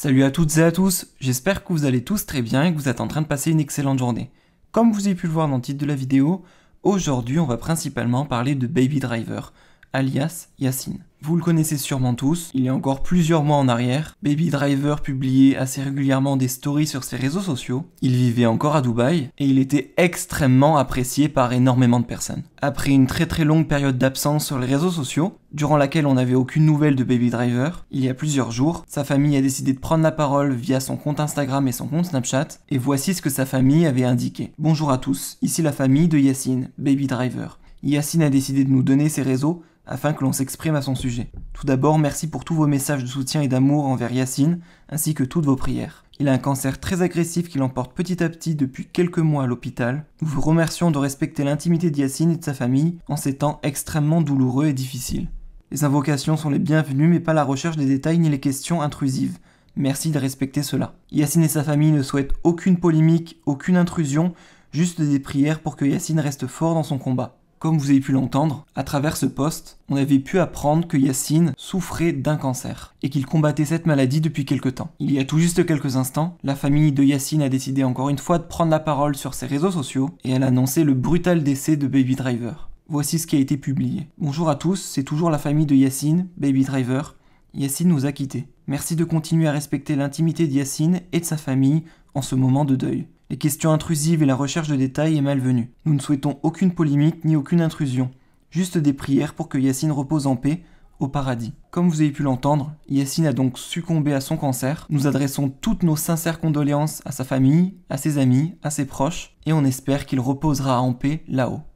Salut à toutes et à tous, j'espère que vous allez tous très bien et que vous êtes en train de passer une excellente journée. Comme vous avez pu le voir dans le titre de la vidéo, aujourd'hui on va principalement parler de Baby Driver, alias Yacine. Vous le connaissez sûrement tous, il y a encore plusieurs mois en arrière, Baby Driver publiait assez régulièrement des stories sur ses réseaux sociaux, il vivait encore à Dubaï, et il était extrêmement apprécié par énormément de personnes. Après une très très longue période d'absence sur les réseaux sociaux, durant laquelle on n'avait aucune nouvelle de Baby Driver, il y a plusieurs jours, sa famille a décidé de prendre la parole via son compte Instagram et son compte Snapchat, et voici ce que sa famille avait indiqué. Bonjour à tous, ici la famille de Yacine, Baby Driver. Yacine a décidé de nous donner ses réseaux afin que l'on s'exprime à son sujet. Tout d'abord, merci pour tous vos messages de soutien et d'amour envers Yacine, ainsi que toutes vos prières. Il a un cancer très agressif qui l'emporte petit à petit depuis quelques mois à l'hôpital. Nous vous remercions de respecter l'intimité de Yacine et de sa famille en ces temps extrêmement douloureux et difficiles. Les invocations sont les bienvenues mais pas la recherche des détails ni les questions intrusives. Merci de respecter cela. Yacine et sa famille ne souhaitent aucune polémique, aucune intrusion, juste des prières pour que Yacine reste fort dans son combat. Comme vous avez pu l'entendre, à travers ce poste, on avait pu apprendre que Yacine souffrait d'un cancer et qu'il combattait cette maladie depuis quelques temps. Il y a tout juste quelques instants, la famille de Yacine a décidé encore une fois de prendre la parole sur ses réseaux sociaux et elle a annoncé le brutal décès de Baby Driver. Voici ce qui a été publié. Bonjour à tous, c'est toujours la famille de Yacine, Baby Driver. Yacine nous a quittés. Merci de continuer à respecter l'intimité de Yacine et de sa famille en ce moment de deuil. Les questions intrusives et la recherche de détails est malvenue. Nous ne souhaitons aucune polémique ni aucune intrusion, juste des prières pour que Yacine repose en paix au paradis. Comme vous avez pu l'entendre, Yacine a donc succombé à son cancer. Nous adressons toutes nos sincères condoléances à sa famille, à ses amis, à ses proches, et on espère qu'il reposera en paix là-haut.